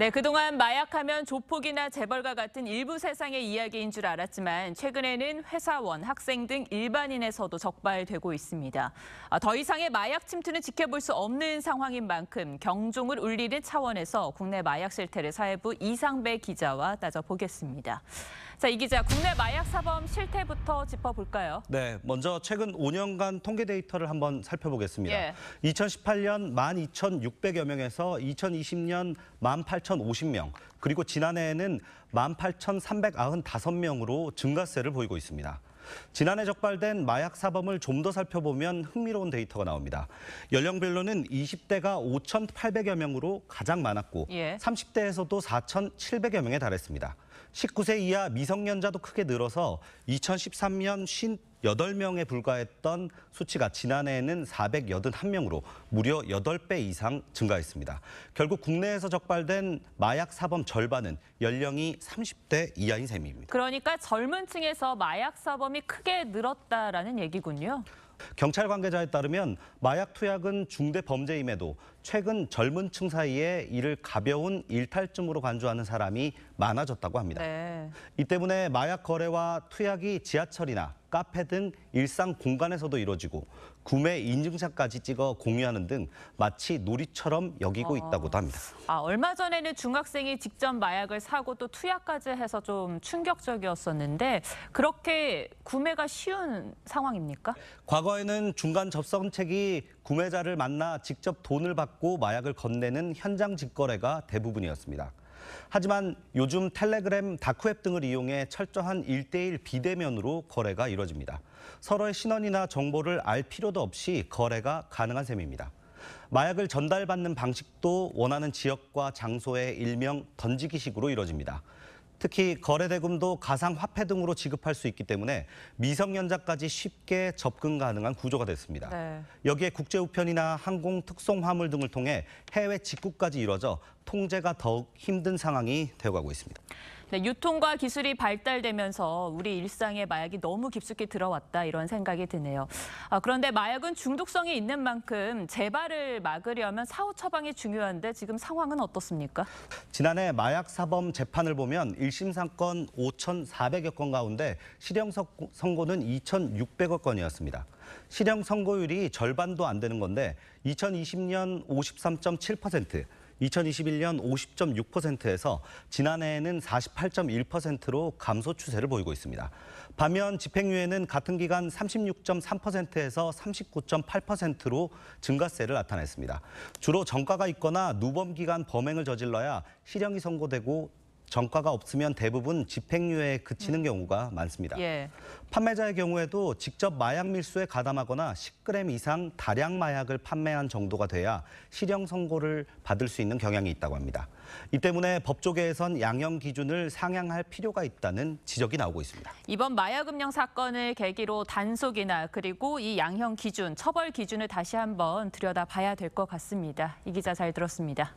네, 그동안 마약하면 조폭이나 재벌과 같은 일부 세상의 이야기인 줄 알았지만 최근에는 회사원, 학생 등 일반인에서도 적발되고 있습니다. 아, 더 이상의 마약 침투는 지켜볼 수 없는 상황인 만큼 경종을 울리는 차원에서 국내 마약 실태를 사회부 이상배 기자와 따져보겠습니다. 자, 이 기자, 국내 마약 사범 실태부터 짚어볼까요? 네, 먼저 최근 5년간 통계 데이터를 한번 살펴보겠습니다. 예. 2018년 12,600여 명에서 2020년 18,000여 명. 4,050명, 그리고 지난해에는 18,395명으로 증가세를 보이고 있습니다. 지난해 적발된 마약 사범을 좀 더 살펴보면 흥미로운 데이터가 나옵니다. 연령별로는 20대가 5,800여 명으로 가장 많았고 예. 30대에서도 4,700여 명에 달했습니다. 19세 이하 미성년자도 크게 늘어서 2013년 58명에 불과했던 수치가 지난해에는 481명으로 무려 8배 이상 증가했습니다. 결국 국내에서 적발된 마약 사범 절반은 연령이 30대 이하인 셈입니다. 그러니까 젊은 층에서 마약 사범이 크게 늘었다라는 얘기군요. 경찰 관계자에 따르면 마약 투약은 중대 범죄임에도 최근 젊은 층 사이에 이를 가벼운 일탈쯤으로 간주하는 사람이 많아졌다고 합니다. 네. 이 때문에 마약 거래와 투약이 지하철이나 카페 등 일상 공간에서도 이뤄지고 구매 인증샷까지 찍어 공유하는 등 마치 놀이처럼 여기고 어. 있다고도 합니다. 아, 얼마 전에는 중학생이 직접 마약을 사고 또 투약까지 해서 좀 충격적이었었는데 그렇게 구매가 쉬운 상황입니까? 과거에는 중간 접선책이 구매자를 만나 직접 돈을 받고 마약을 건네는 현장 직거래가 대부분이었습니다. 하지만 요즘 텔레그램, 다크웹 등을 이용해 철저한 일대일 비대면으로 거래가 이뤄집니다. 서로의 신원이나 정보를 알 필요도 없이 거래가 가능한 셈입니다. 마약을 전달받는 방식도 원하는 지역과 장소에 일명 던지기식으로 이뤄집니다. 특히 거래대금도 가상화폐 등으로 지급할 수 있기 때문에 미성년자까지 쉽게 접근 가능한 구조가 됐습니다. 네. 여기에 국제우편이나 항공 특송화물 등을 통해 해외 직구까지 이뤄져 통제가 더욱 힘든 상황이 되어가고 있습니다. 네, 유통과 기술이 발달되면서 우리 일상에 마약이 너무 깊숙이 들어왔다 이런 생각이 드네요. 아, 그런데 마약은 중독성이 있는 만큼 재발을 막으려면 사후 처방이 중요한데 지금 상황은 어떻습니까? 지난해 마약 사범 재판을 보면 1심 사건 5,400여 건 가운데 실형 선고는 2,600여 건이었습니다. 실형 선고율이 절반도 안 되는 건데 2020년 53.7%, 2021년 50.6%에서 지난해에는 48.1%로 감소 추세를 보이고 있습니다. 반면 집행유예는 같은 기간 36.3%에서 39.8%로 증가세를 나타냈습니다. 주로 전과가 있거나 누범 기간 범행을 저질러야 실형이 선고되고 정과가 없으면 대부분 집행유예에 그치는 음. 경우가 많습니다. 예. 판매자의 경우에도 직접 마약 밀수에 가담하거나 10g 이상 다량 마약을 판매한 정도가 돼야 실형 선고를 받을 수 있는 경향이 있다고 합니다. 이 때문에 법조계에선 양형 기준을 상향할 필요가 있다는 지적이 나오고 있습니다. 이번 마약 음량 사건을 계기로 단속이나 그리고 이 양형 기준, 처벌 기준을 다시 한번 들여다봐야 될 것 같습니다. 이 기자 잘 들었습니다.